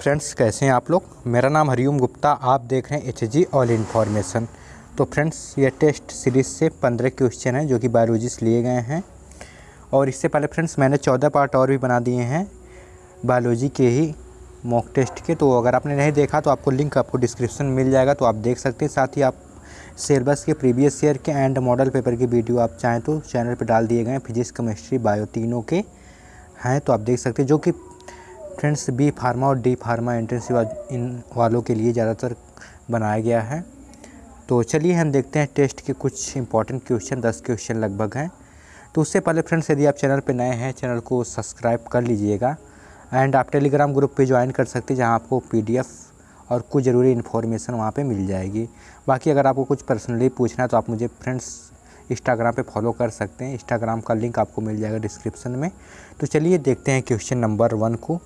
friends कैसे हैं आप लोग मेरा नाम हरिओम गुप्ता आप देख रहे हैं एच जी ऑल इन्फॉर्मेशन तो फ्रेंड्स ये टेस्ट सीरीज़ से पंद्रह क्वेश्चन हैं जो कि बायोलॉजी से लिए गए हैं और इससे पहले फ्रेंड्स मैंने चौदह पार्ट और भी बना दिए हैं बायोलॉजी के ही मॉक टेस्ट के तो अगर आपने नहीं देखा तो आपको लिंक आपको डिस्क्रिप्शन मिल जाएगा तो आप देख सकते हैं साथ ही आप सिलेबस के प्रीवियस ईयर के एंड मॉडल पेपर की वीडियो आप चाहें तो चैनल पर डाल दिए गए हैं फिजिक्स केमिस्ट्री बायो तीनों के हैं तो आप देख सकते हैं जो कि फ्रेंड्स बी फार्मा और डी फार्मा एंट्रेंस इन वालों के लिए ज़्यादातर बनाया गया है तो चलिए हम देखते हैं टेस्ट के कुछ इंपॉर्टेंट क्वेश्चन दस क्वेश्चन लगभग हैं तो उससे पहले फ्रेंड्स यदि आप चैनल पर नए हैं चैनल को सब्सक्राइब कर लीजिएगा एंड आप टेलीग्राम ग्रुप पर ज्वाइन कर सकते हैं जहाँ आपको पी और कुछ ज़रूरी इन्फॉर्मेशन वहाँ पे मिल जाएगी बाकी अगर आपको कुछ पर्सनली पूछना है तो आप मुझे फ्रेंड्स इंस्टाग्राम पे फॉलो कर सकते हैं इंस्टाग्राम का लिंक आपको मिल जाएगा डिस्क्रिप्शन में तो चलिए देखते हैं क्वेश्चन नंबर वन को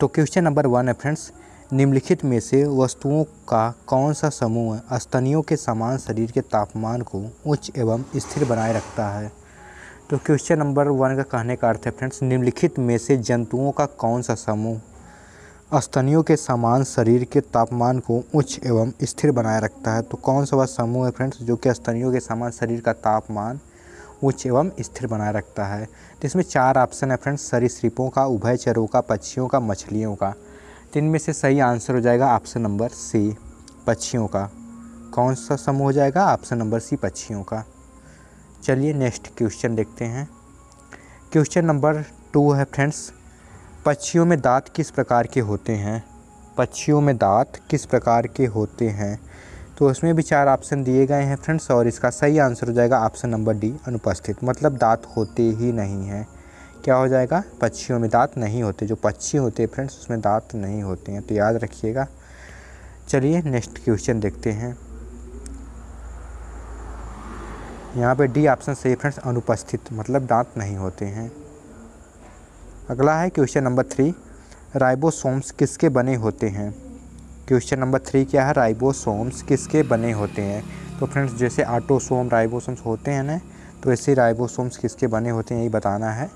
तो क्वेश्चन नंबर वन है फ्रेंड्स निम्नलिखित में से वस्तुओं का कौन सा समूह स्तनियों के समान शरीर के तापमान को उच्च एवं स्थिर बनाए रखता है तो क्वेश्चन नंबर वन का कहने का अर्थ है फ्रेंड्स निम्नलिखित में से जंतुओं का कौन सा समूह स्तनियों के समान शरीर के तापमान को उच्च एवं स्थिर बनाए रखता है तो कौन सा वह समूह है फ्रेंड्स जो कि स्तनियों के समान शरीर का तापमान उच्च एवं स्थिर बनाए रखता है तो इसमें चार ऑप्शन है फ्रेंड्स सरीसृपों का उभयचरों का पक्षियों का मछलियों का तीन तो में से सही आंसर हो जाएगा ऑप्शन नंबर सी पक्षियों का कौन सा समूह हो जाएगा ऑप्शन नंबर सी पक्षियों का चलिए नेक्स्ट क्वेश्चन देखते हैं क्वेश्चन नंबर टू है फ्रेंड्स पक्षियों में दांत किस प्रकार के होते हैं पक्षियों में दांत किस प्रकार के होते हैं तो उसमें भी चार ऑप्शन दिए गए हैं फ्रेंड्स और इसका सही आंसर हो जाएगा ऑप्शन नंबर डी अनुपस्थित मतलब दांत होते ही नहीं हैं क्या हो जाएगा पक्षियों में दांत नहीं होते जो पक्षी होते हैं फ्रेंड्स उसमें दांत नहीं होते हैं तो याद रखिएगा चलिए नेक्स्ट क्वेश्चन देखते हैं यहाँ पे डी ऑप्शन सही फ्रेंड्स अनुपस्थित मतलब दांत नहीं होते हैं अगला है क्वेश्चन नंबर थ्री राइबोसोम्स किसके बने होते हैं क्वेश्चन नंबर थ्री क्या है राइबोसोम्स किसके बने होते हैं तो फ्रेंड्स जैसे आटोसोम राइबोसोम्स होते हैं ना तो ऐसे राइबोसोम्स किसके बने होते हैं यही बताना है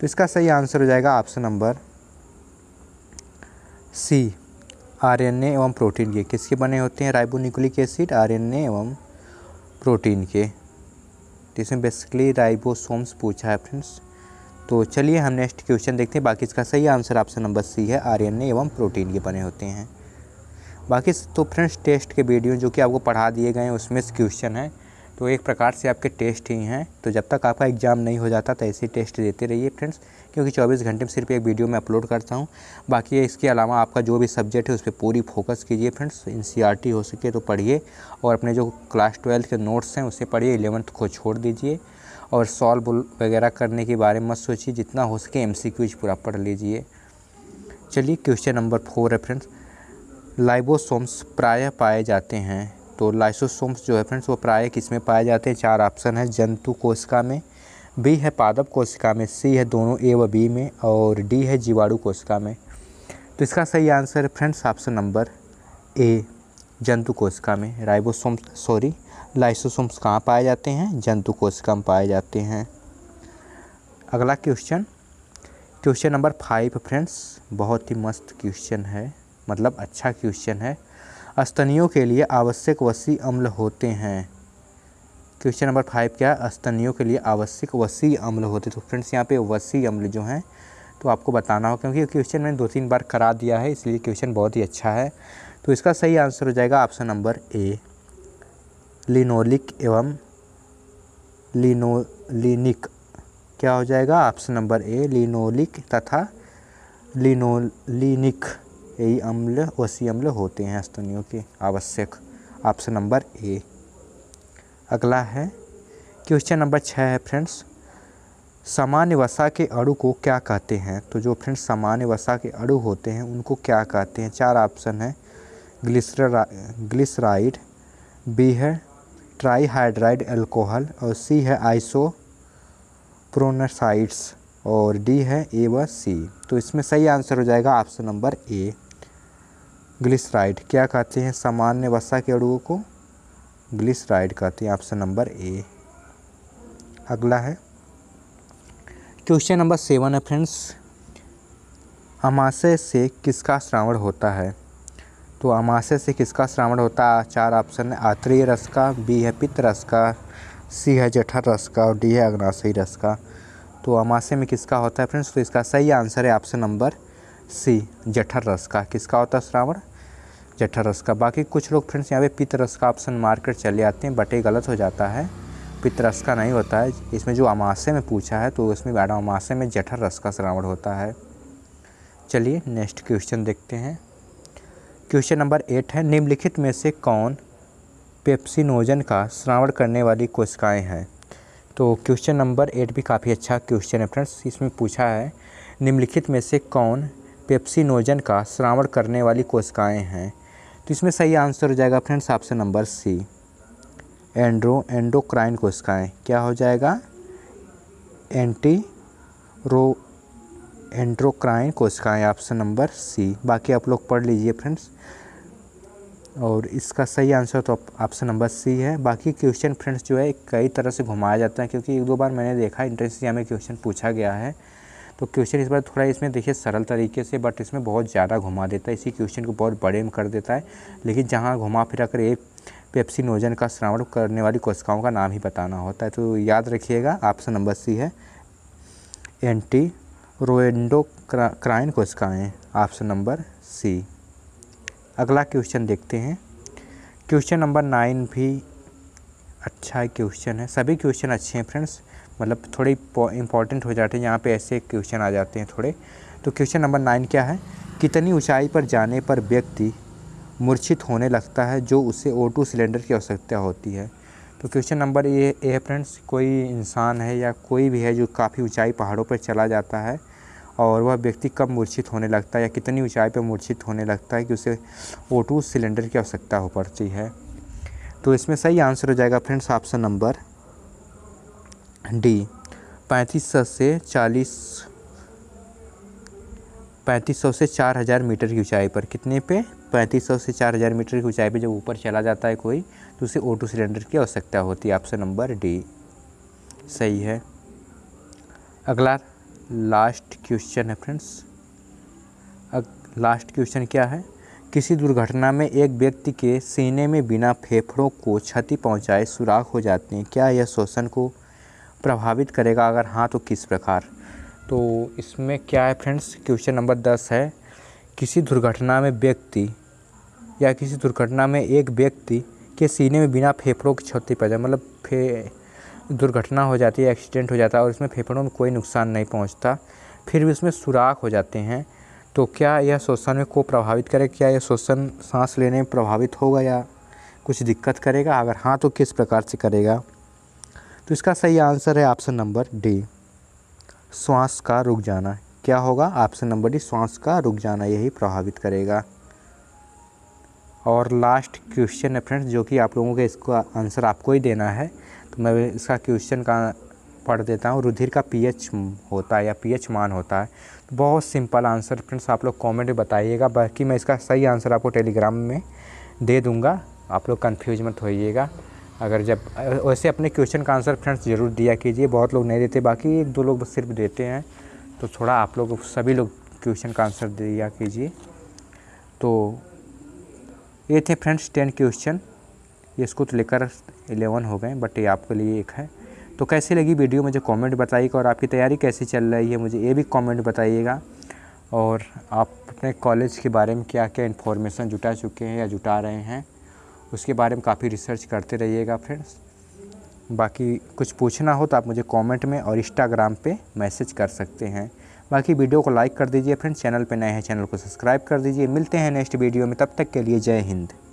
तो इसका सही आंसर हो जाएगा ऑप्शन नंबर सी आरएनए एवं प्रोटीन के किसके बने होते हैं न्यूक्लिक एसिड आरएनए एवं प्रोटीन के तो इसमें बेसिकली राइबोसोम्स पूछा है फ्रेंड्स तो चलिए हम नेक्स्ट क्वेश्चन देखते हैं बाकी इसका सही आंसर ऑप्शन नंबर सी है आर्यन एवं प्रोटीन के बने होते हैं बाकी तो फ्रेंड्स टेस्ट के वीडियो जो कि आपको पढ़ा दिए गए हैं उसमें क्वेश्चन है तो एक प्रकार से आपके टेस्ट ही हैं तो जब तक आपका एग्ज़ाम नहीं हो जाता तो ऐसे टेस्ट देते रहिए फ्रेंड्स क्योंकि 24 घंटे में सिर्फ एक वीडियो में अपलोड करता हूं बाकी इसके अलावा आपका जो भी सब्जेक्ट है उस पर पूरी फोकस कीजिए फ्रेंड्स एन हो सके तो पढ़िए और अपने जो क्लास ट्वेल्थ के नोट्स हैं उसे पढ़िए इलेवंथ को छोड़ दीजिए और सॉल्व वगैरह करने के बारे में मत सोचिए जितना हो सके एम सी क्यूज पूरा पढ़ लीजिए चलिए क्वेश्चन नंबर फोर है फ्रेंड्स लाइबोसोम्स प्रायः पाए जाते हैं तो लाइसोसोम्स जो है फ्रेंड्स वो प्राय किस में पाए जाते हैं चार ऑप्शन है जंतु कोशिका में बी है पादप कोशिका में सी है दोनों ए व बी में और डी है जीवाणु कोशिका में तो इसका सही आंसर है फ्रेंड्स ऑप्शन नंबर ए जंतु कोशिका में राइबोसोम सॉरी लाइसोसोम्स कहाँ पाए जाते हैं जंतु कोशिका में पाए जाते हैं अगला question question number five friends बहुत ही मस्त क्वेश्चन है मतलब अच्छा क्वेश्चन है अस्तनियों के लिए आवश्यक वसी अम्ल होते हैं क्वेश्चन नंबर फाइव क्या है अस्तनियों के लिए आवश्यक वसी अम्ल होते तो फ्रेंड्स यहाँ पे वसी अम्ल जो हैं तो आपको बताना हो क्योंकि क्वेश्चन मैंने दो तीन बार करा दिया है इसलिए क्वेश्चन बहुत ही अच्छा है तो इसका सही आंसर हो जाएगा ऑप्शन नंबर ए लिनोलिक एवं लिनोलिनिक क्या हो जाएगा ऑप्शन नंबर ए लिनोलिक तथा लिनोलिनिक यही अम्ल वसी अम्ल होते हैं स्तनियों के आवश्यक ऑप्शन नंबर ए अगला है क्वेश्चन नंबर छः है फ्रेंड्स सामान्य वसा के अड़ु को क्या कहते हैं तो जो फ्रेंड्स सामान्य वसा के अड़ु होते हैं उनको क्या कहते हैं चार ऑप्शन है ग्लिसरा ग्लिसराइड बी है ट्राईहाइड्राइड एल्कोहल और सी है आइसो प्रोनासाइड्स और डी है ए व सी तो इसमें सही आंसर हो जाएगा ऑप्शन नंबर ए ग्लिसराइड क्या कहते हैं सामान्य वसा के अड़ुओं को ग्लिसराइड कहते हैं ऑप्शन नंबर ए अगला है क्वेश्चन नंबर सेवन है फ्रेंड्स अमाशय से किसका श्रावण होता है तो अमाशय से किसका श्रावण होता है चार ऑप्शन है आत्रेय रस का बी है पित्त रस का सी है जठर रस का और डी है अग्नाशयी रस का तो अमाशे में किसका होता है फ्रेंड्स तो इसका सही आंसर है ऑप्शन नंबर सी जठर रस का किसका होता है श्रावण जठर रस का बाकी कुछ लोग फ्रेंड्स यहाँ पे पित्त रस का ऑप्शन कर चले आते हैं बट ये गलत हो जाता है पित्त रस का नहीं होता है इसमें जो अमाशय में पूछा है तो इसमें मैडम अमाशय में जठर रस का श्रावण होता है चलिए नेक्स्ट क्वेश्चन देखते हैं क्वेश्चन नंबर एट है निम्नलिखित में से कौन पेप्सिनोजन का श्रावण करने वाली कोशिकाएं हैं तो क्वेश्चन नंबर एट भी काफ़ी अच्छा क्वेश्चन है फ्रेंड्स इसमें पूछा है निम्नलिखित में से कौन पेप्सिनोजन का श्रावण करने वाली कोशिकाएं हैं तो इसमें सही आंसर हो जाएगा फ्रेंड्स ऑप्शन नंबर सी एंड्रो एंडोक्राइन कोशिकाएँ क्या हो जाएगा एंटी रो एंड्रोक्राइन कोशिकाएं ऑप्शन नंबर सी बाकी आप लोग पढ़ लीजिए फ्रेंड्स और इसका सही आंसर तो ऑप्शन नंबर सी है बाकी क्वेश्चन फ्रेंड्स जो है कई तरह से घुमाया जाता है क्योंकि एक दो बार मैंने देखा इंट्रेंस एग्जाम में क्वेश्चन पूछा गया है तो क्वेश्चन इस बार थोड़ा इसमें देखिए सरल तरीके से बट इसमें बहुत ज़्यादा घुमा देता है इसी क्वेश्चन को बहुत बड़े में कर देता है लेकिन जहाँ घुमा फिरा कर एक पेप्सिनोजन का श्रावण करने वाली कोशिकाओं का नाम ही बताना होता है तो याद रखिएगा ऑप्शन नंबर सी है एंटी रोएंडो क्रा, क्राइन कोशिकाएँ ऑप्शन नंबर सी अगला क्वेश्चन देखते हैं क्वेश्चन नंबर नाइन भी अच्छा क्वेश्चन है सभी क्वेश्चन अच्छे हैं फ्रेंड्स मतलब थोड़े इंपॉर्टेंट हो जाते हैं यहाँ पे ऐसे क्वेश्चन आ जाते हैं थोड़े तो क्वेश्चन नंबर नाइन क्या है कितनी ऊंचाई पर जाने पर व्यक्ति मूर्छित होने लगता है जो उसे ओ टू सिलेंडर की आवश्यकता होती है तो क्वेश्चन नंबर ये है फ्रेंड्स कोई इंसान है या कोई भी है जो काफ़ी ऊंचाई पहाड़ों पर चला जाता है और वह व्यक्ति कब मूर्छित होने लगता है या कितनी ऊंचाई पर मूर्छित होने लगता है कि उसे ओ टू सिलेंडर की आवश्यकता हो पड़ती है तो इसमें सही आंसर हो जाएगा फ्रेंड्स ऑप्शन नंबर डी पैंतीस सौ से चालीस पैंतीस सौ से चार हज़ार मीटर की ऊंचाई पर कितने पे पैंतीस सौ से चार हज़ार मीटर की ऊंचाई पे जब ऊपर चला जाता है कोई तो उसे ओ टू सिलेंडर की आवश्यकता होती है ऑप्शन नंबर डी सही है अगला लास्ट क्वेश्चन है फ्रेंड्स अब लास्ट क्वेश्चन क्या है किसी दुर्घटना में एक व्यक्ति के सीने में बिना फेफड़ों को क्षति पहुंचाए सुराख हो जाते हैं क्या यह श्वसन को प्रभावित करेगा अगर हाँ तो किस प्रकार तो इसमें क्या है फ्रेंड्स क्वेश्चन नंबर दस है किसी दुर्घटना में व्यक्ति या किसी दुर्घटना में एक व्यक्ति के सीने में बिना फेफड़ों की क्षति पहुँचाए मतलब फे दुर्घटना हो जाती है एक्सीडेंट हो जाता है और इसमें फेफड़ों में कोई नुकसान नहीं पहुंचता फिर भी उसमें सुराख हो जाते हैं तो क्या यह श्वसन में को प्रभावित करे क्या यह श्वसन सांस लेने में प्रभावित होगा या कुछ दिक्कत करेगा अगर हाँ तो किस प्रकार से करेगा तो इसका सही आंसर है ऑप्शन नंबर डी श्वास का रुक जाना क्या होगा ऑप्शन नंबर डी श्वास का रुक जाना यही प्रभावित करेगा और लास्ट क्वेश्चन है फ्रेंड्स जो कि आप लोगों के इसका आंसर आपको ही देना है मैं इसका क्वेश्चन का पढ़ देता हूँ रुधिर का पीएच होता है या पीएच मान होता है तो बहुत सिंपल आंसर फ्रेंड्स आप लोग कमेंट में बताइएगा बाकी मैं इसका सही आंसर आपको टेलीग्राम में दे दूँगा आप लोग कन्फ्यूज मत होइएगा अगर जब वैसे अपने क्वेश्चन का आंसर फ्रेंड्स ज़रूर दिया कीजिए बहुत लोग नहीं देते बाकी एक दो लोग सिर्फ देते हैं तो थोड़ा आप लोग सभी लोग क्वेश्चन का आंसर दिया कीजिए तो ये थे फ्रेंड्स टेन क्वेश्चन ये इसको तो लेकर एलेवन हो गए बट ये आपके लिए एक है तो कैसी लगी वीडियो मुझे कमेंट बताइएगा और आपकी तैयारी कैसी चल रही है मुझे ये भी कमेंट बताइएगा और आप अपने कॉलेज के बारे में क्या क्या इन्फॉर्मेशन जुटा चुके हैं या जुटा रहे हैं उसके बारे में काफ़ी रिसर्च करते रहिएगा फ्रेंड्स बाकी कुछ पूछना हो तो आप मुझे कॉमेंट में और इंस्टाग्राम पर मैसेज कर सकते हैं बाकी वीडियो को लाइक कर दीजिए फ्रेंड्स चैनल पे नए हैं चैनल को सब्सक्राइब कर दीजिए मिलते हैं नेक्स्ट वीडियो में तब तक के लिए जय हिंद